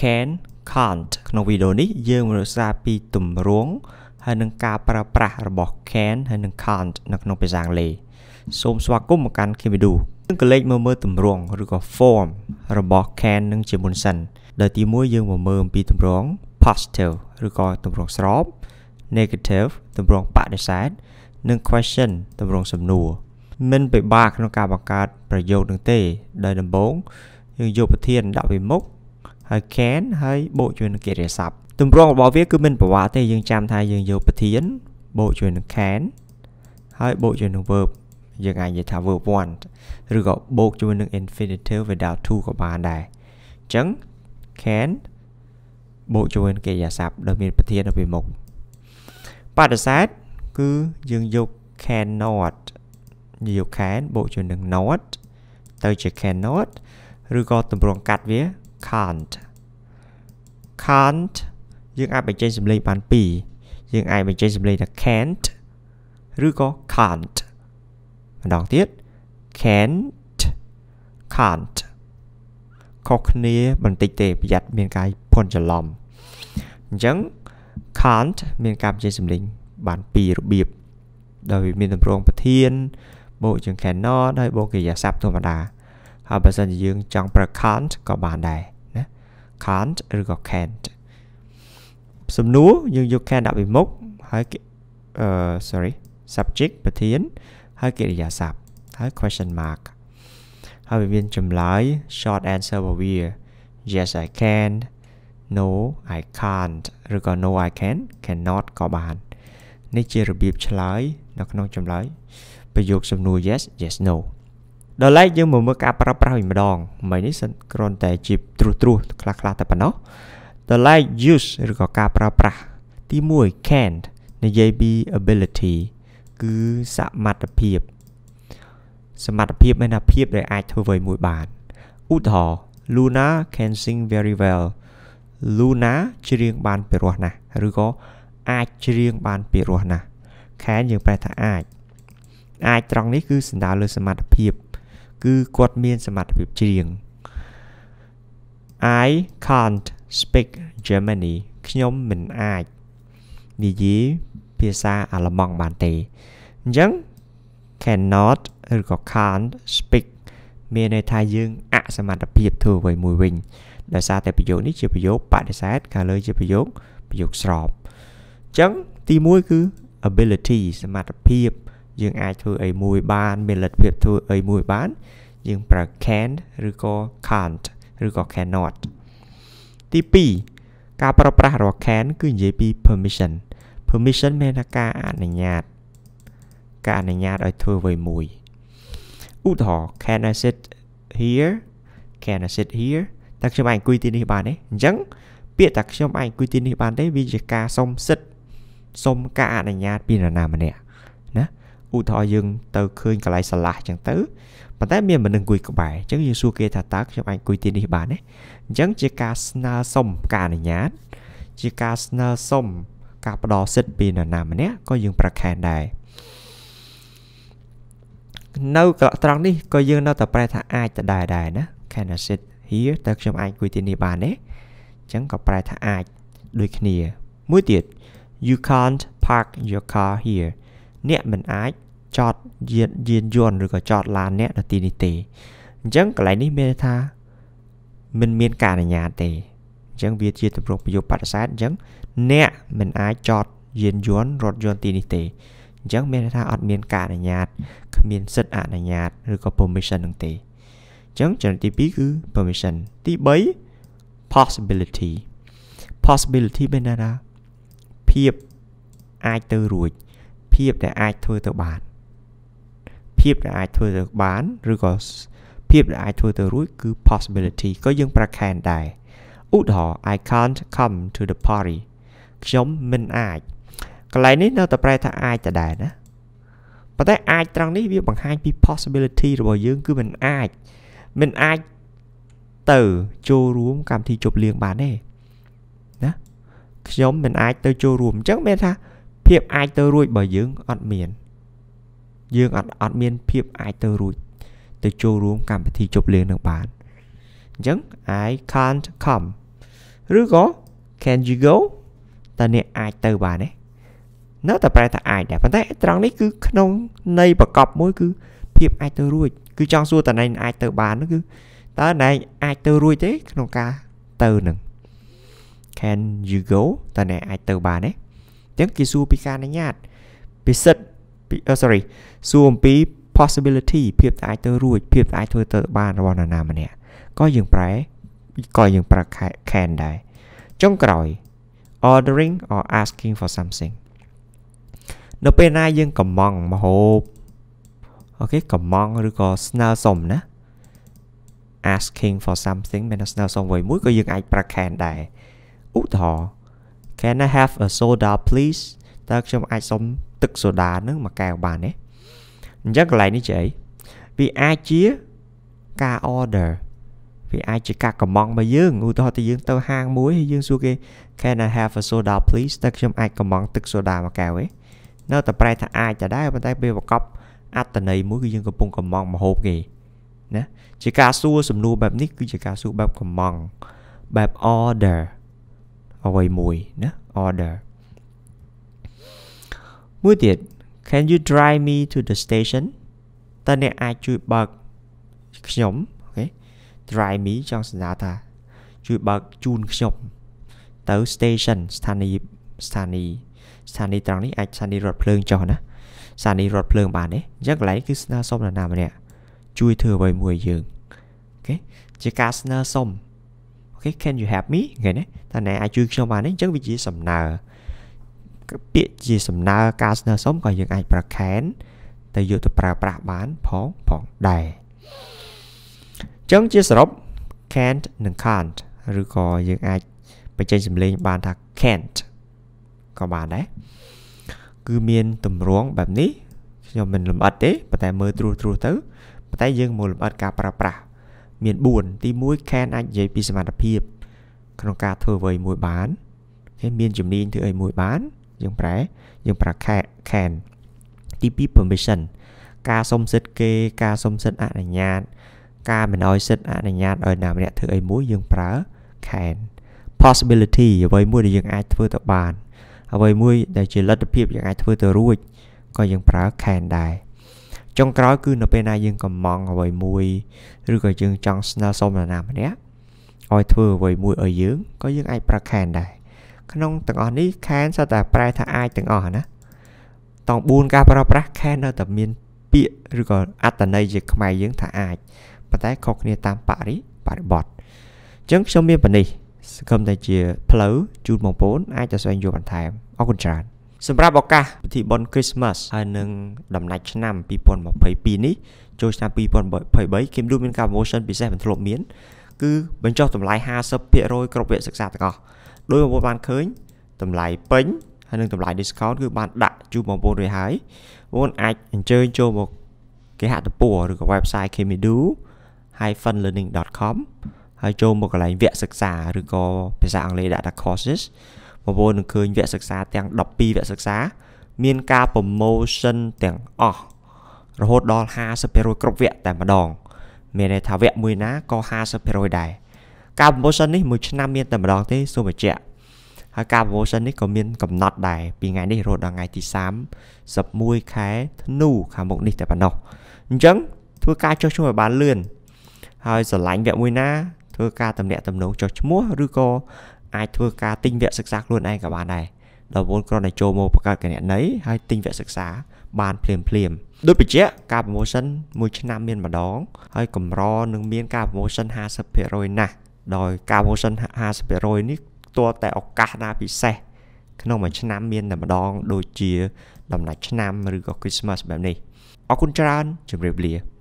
can can't ក្នុងវីដេអូនេះ យើងរក្សាពីទម្រង់ហើយនឹងការប្រើប្រាស់របស់ can ហើយនឹង can't នៅក្នុងភាសាអង់គ្លេសសូមស្វាគមន៍មកកាន់ Kimidu នឹងកលេចមើលមើលទម្រង់ឬក៏ form របស់ can នឹងជាមុនសិនដែលទី1យើងមកមើលអំពីទម្រង់ positive ឬក៏ទម្រង់ស្រប negative ទម្រង់បដិសេធនិង question ទម្រង់សំណួរមិនពិបាកក្នុងការបង្កើតប្រយោគនឹងទេដោយដំបូងយើងយកប្រធានដាក់ពីមុខហើយ can ហើយបូកជាមួយនឹងកិរិយាសព្ទទម្រង់របស់វាគឺមិនប្រវត្តិទេ យើងចាំថាយើងយកប្រធាន បូកជាមួយនឹង can ហើយបូកជាមួយនឹង verb យើងអាចនិយាយថា verb 1ឬក៏បូកជាមួយនឹង infinitive without to ក៏បានដែរអញ្ចឹង can បូកជាមួយនឹងកិរិយាសព្ទដែលមានប្រធាននៅពីមុខបដិសេធគឺយើងយក cannot យក can បូកជាមួយនឹង not ទៅជា cannot ឬក៏ទម្រង់កាត់វា can't can't យើងអាចបញ្ចេញសំឡេងបាន2យើងអាចបញ្ចេញសំឡេងថា can't ឬក៏ can't ម្ដងទៀត can't can't ខុសគ្នា បន្តិចទេប្រយ័ត្នមានការភ័ន្តច្រឡំអញ្ចឹង can't មានការបញ្ចេញសំឡេងបាន2របៀបដោយវាមានតម្រងប្រធាន បូកជាង cannot ហើយបូកកិរិយាសព្ទធម្មតាហើយបើសិនជាយើងចង់ប្រើ can't ក៏បានដែរណា can't ឬក៏ can't សំណួរយើងយក can ដាក់ពីមុខហើយអឺ sorry subject ប្រធាន ហើយកិរិយាសព្ទហើយ question mark ហើយវាមានចម្លើយ short answer របស់វា yes i can no i can't ឬក៏ no i can cannot ក៏បាននេះជារបៀបឆ្លើយនៅក្នុងចម្លើយប្រយោគសំណួរ yes yes no ដល់ឡែកយើងមកមើលការប្រើប្រាស់វិញម្ដងមិននេះសិនគ្រាន់តែជាត្រួសត្រាសខ្លះខ្លះតែប៉ុណ្ណោះដល់ឡែក use ឬក៏ការប្រើប្រាស់ទី1 can និយាយពី ability គឺសមត្ថភាព សមត្ថភាពមានភាពដែលអាចធ្វើអ្វីមួយបានឧទាហរណ៍ Luna can sing very well Luna ច្រៀងបានពីរោះណាស់ឬក៏អាចច្រៀងបានពីរោះណាស់ can យើងប្រែថាអាច អាចត្រង់នេះគឺសំដៅលើ សមត្ថភាពគឺគាត់មានសមត្ថភាពច្រៀង I can't speak Germany ខ្ញុំមិនអាចនិយាយភាសាអាល្លឺម៉ង់បានទេអញ្ចឹង cannot ឬក៏ can't speak មានន័យថាយើងអសមត្ថភាពធ្វើអ្វីមួយវិញដោយសារតែប្រយោគនេះជាប្រយោគបដិសេធខាងលើជាប្រយោគប្រយោគស្របអញ្ចឹងទី1គឺ ability សមត្ថភាពយើងអាចធ្វើអីមួយបានមានលទ្ធភាពធ្វើអីមួយបានយើងប្រើ can ឬក៏ can't ឬក៏ cannot ទី2ការប្រើប្រាស់របស់ can គឺនិយាយពី permission permission មានថាការអនុញ្ញាត ការអនុញ្ញាតឲ្យធ្វើអ្វីមួយឧទាហរណ៍ can I sit here can I sit here តើខ្ញុំអាចអង្គុយទីនេះបានទេអញ្ចឹងពាក្យថាខ្ញុំអាចអង្គុយទីនេះបានទេវាជាការសុំសិទ្ធសុំការអនុញ្ញាតពីនរណាម្នាក់ឧទាហរណ៍យើងទៅឃើញកន្លែងស្រឡះចឹងទៅប៉ុន្តែមានមនុស្សអង្គុយក្បែរអញ្ចឹងយើងសួរគេថាតើខ្ញុំអាចអង្គុយទីនេះបានទេអញ្ចឹងជាការស្នើសុំការអនុញ្ញាតជាការស្នើសុំការផ្ដល់សិទ្ធិពីនរណាម្នាក់ក៏យើង ប្រខែនដែរនៅត្រង់នេះក៏យើង នៅតែប្រែថាអាចទៅដែរដែរណា can I sit here តើខ្ញុំអាចអង្គុយទីនេះបានទេអញ្ចឹងក៏ប្រែថាអាចដូចគ្នាមួយទៀត you can't park your car here អ្នកមិនអាចចតយានយានយន្តឬក៏ចតឡានអ្នកនៅទីនេះទេអញ្ចឹងកន្លែងនេះមានថា មិនមានការអនុញ្ញាតទេអញ្ចឹងវាជាទម្រង់ប្រយោគបដិសេធអញ្ចឹងអ្នកមិនអាចចតយានយន្តរថយន្តទីនេះទេអញ្ចឹងមានន័យថាអត់មានការអនុញ្ញាត គ្មានសិទ្ធិអនុញ្ញាតឬក៏ permission នឹងទេអញ្ចឹងចំណុចទី2គឺ permission ទី3 possibility possibility មានន័យថាភាពអាចទៅរួចភាពដែលអាចធ្វើទៅបានភាពដែលអាចធ្វើទៅបានឬក៏ភាពដែលអាចធ្វើទៅរួចគឺ possibility ក៏យើងប្រខែនដែរឧទាហរណ៍ I can't come to the party ខ្ញុំមិនអាចកន្លែងនេះនៅតែប្រែថាអាចដដែលណាប៉ុន្តែអាចត្រង់នេះវាបង្ហាញពី possibility របស់យើងគឺមិនអាចមិនអាចទៅចូលរួមកម្មវិធីជប់លៀងបានទេណាខ្ញុំមិនអាចទៅចូលរួមអញ្ចឹងមានថាភាពអាចទៅរួចបើយើងអត់មានយើងអត់អត់មាន ភាពអាចទៅរួចទៅចូលរួមកម្មវិធីជប់លៀងនឹងបានអញ្ចឹង I can't come ឬក៏ can you go តើអ្នកអាចទៅបានទេនៅតែប្រែថាអាចដែរប៉ុន្តែត្រង់នេះគឺក្នុងន័យប្រកបមួយគឺភាពអាចទៅរួច គឺចង់សួរតើណែអាចទៅបានគឺតើណែអាចទៅរួចទេក្នុងការទៅនឹង can you go តើអ្នកអាចទៅបានទេអញ្ចឹងគេសួរពីការអនុញ្ញាតពីសិទ្ធពី sorry សួរអំពី possibility ភាពដែលអាចទៅរួចភាពដែលអាចធ្វើទៅបានរបស់នរណាម្នាក់ក៏យើងប្រែក៏យើងប្រើ can ដែរចុងក្រោយ ordering or asking for something នៅពេលណាយើងកំងមហូបអូខេកំងឬក៏ស្នើសុំណា asking for something មានស្នើសុំអ្វីមួយក៏យើងអាចប្រើ can ដែរឧទាហរណ៍ Can I have a soda please តើខ្ញុំអាចសុំទឹកសូដានឹងមួយកែវបានទេអញ្ចឹងកន្លែងនេះជាអីវាអាចជាការ order វាអាចជាការកម្មង់របស់យើងឧទាហរណ៍ទៅយើង ទៅហាងមួយហើយយើងសួរគេ Can I have a soda please តើខ្ញុំអាចកម្មង់ទឹកសូដាមួយកែវទេនៅតែប្រែថាអាចតែដែរប៉ុន្តែពេលប្រកបអត្តន័យមួយគឺយើងកំពុងកម្មង់មហូបគេណាជាការសួរសំណួរបែបនេះគឺជាការសួរបែបកម្មង់បែប order អ្វីមួយណា order មួយទៀត can you drive me to the station តើអ្នកអាចជួយបើកខ្ញុំអូខេ drive me ចង់សន្យាថាជួយបើកជូនខ្ញុំទៅ station ស្ថានីយស្ថានីយស្ថានីយត្រង់នេះអាចស្ថានីយរថភ្លើងចុះណាស្ថានីយរថភ្លើងបានទេអញ្ចឹងកន្លែងគឺស្នើសុំដល់ណាម្នាក់ជួយធ្វើអ្វីមួយយើងអូខេជាការស្នើសុំគេ can you help me ហ្នឹងណាតើអ្នកអាចជួយខ្ញុំបានទេអញ្ចឹងវាជាសំណើពាក្យជាសំណើការស្នើសុំក៏យើងអាច ប្រ can ទៅយកទៅប្រើប្រាស់បានផងផងដែរអញ្ចឹងជាសរុប can't និង can't ឬក៏យើងអាចបញ្ចេញសម្លេងបានថា can't ក៏បានដែរគឺមានតម្រងបែបនេះខ្ញុំមិនលម្អិតទេប៉ុន្តែមើលត្រួសត្រាសទៅប៉ុន្តែយើងមកលម្អិតការប្រើប្រាស់មាន4ទី1 can អាចនិយាយពីសមត្ថភាពក្នុងការធ្វើអ្វីមួយបានគេមានជំនាញធ្វើអីមួយបានយើងប្រែយើងប្រា can ទី2 permission ការសុំសិទ្ធគេ ការសុំសិទ្ធអនុញ្ញាតការមិនអោយសិទ្ធអនុញ្ញាតឲ្យណាម្នាក់ធ្វើអីមួយយើងប្រើ can possibility អ្វីមួយដែលយើងអាចធ្វើទៅបាន អ្វីមួយដែលជាលទ្ធភាពយើងអាចធ្វើទៅរួចក៏យើងប្រើ can ដែរចុងក្រោយគឺនៅពេលណាយើងកំងអ្វីមួយឬក៏យើងចង់ស្នើសុំនរណាម្នាក់ឲ្យធ្វើអ្វីមួយឲ្យយើងក៏យើងអាចប្រើ can ដែរក្នុងទាំងអស់នេះ can សតតែប្រែថាអាចទាំងអស់ណាតង់4ការប្រើប្រាស់ can នៅតែមានពាក្យឬក៏អត្តន័យជាខ្មែរយើងថាអាចប៉ុន្តែខុសគ្នាតាមបរិបរិបទអញ្ចឹងខ្ញុំមានប៉ុណ្ណេះសង្ឃឹមតែជាផ្លូវជូនបងប្អូនអាចទៅស្វែងយល់បន្ថែមអរគុណច្រើនសម្រាប់ឱកាសពិធីបុណ្យ Christmas ហើយនឹងដំណាច់ឆ្នាំ2022នេះចូលឆ្នាំ2023គីមឌូមានការ promotion ពិសេសមិនធ្លាប់មាន គឺបញ្ចុះតម្លៃ50%គ្រប់វគ្គសិក្សាទាំងអស់ដោយបងប្អូនបានឃើញតម្លៃពេញហើយនឹងតម្លៃ discount គឺបានដាក់ជូនបងប្អូនរួចហើយបងប្អូនអាចអញ្ជើញចូលមកគេហទំព័រឬក៏ website kemidu-learning.com ហើយចូលមកកន្លែងវគ្គសិក្សាឬក៏ភាសាអង់គ្លេសដាក់ថា courses បងប្អូននឹងឃើញវគ្គសិក្សាទាំង12វគ្គសិក្សា មានការ promotion ទាំងអស់រហូតដល់50%គ្រប់វគ្គតែម្ដង មានន័យថាវគ្គមួយណាក៏50%ដែរការ promotion នេះមួយឆ្នាំមានតែម្ដងទេសូមបញ្ជាក់ហើយការ promotion នេះក៏មានកំណត់ដែរពីថ្ងៃនេះរហូតដល់ថ្ងៃទី31ខែធ្នូខាងមុខនេះ តែប៉ុណ្ណោះអញ្ចឹង ធ្វើការចុះឈ្មោះឲ្យបានលឿនហើយស្រឡាញ់វគ្គមួយណា ធ្វើការតំណាក់តំណងចុះឈ្មោះឬក៏អាចធ្វើការទិញវគ្គសិក្សាខ្លួនឯងក៏បានដែរដល់មុនគ្រាន់តែចូលមកបង្កើតគណនីហើយទិញវគ្គសិក្សាបានភ្លាមភ្លាមដូចបញ្ជាក់ការ promotion មួយឆ្នាំមានម្ដងហើយកម្រនឹងមាន ការ promotion 50%ណាស់ដោយការ promotion 50%នេះតើតែឱកាសណាពិសេសក្នុងមួយឆ្នាំមានតែម្ដង ដូចជា ដំណាច់ឆ្នាំឬក៏ Christmas បែបនេះអរគុណច្រើនជម្រាបលា